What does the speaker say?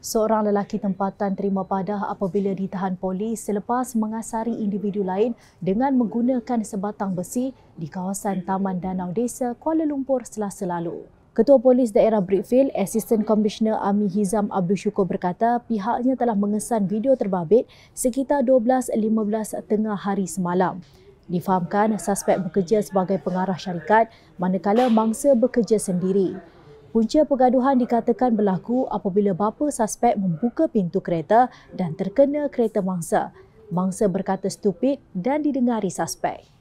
Seorang lelaki tempatan terima padah apabila ditahan polis selepas mengasari individu lain dengan menggunakan sebatang besi di kawasan Taman Danau Desa Kuala Lumpur selasa lalu. Ketua Polis Daerah Brickfield, Assistant Commissioner Ami Hizam Abdul Syukur berkata pihaknya telah mengesan video terbabit sekitar 12.15 tengah hari semalam. Difahamkan, suspek bekerja sebagai pengarah syarikat manakala mangsa bekerja sendiri. Punca pergaduhan dikatakan berlaku apabila bapa suspek membuka pintu kereta dan terkena kereta mangsa. Mangsa berkata stupid dan didengari suspek.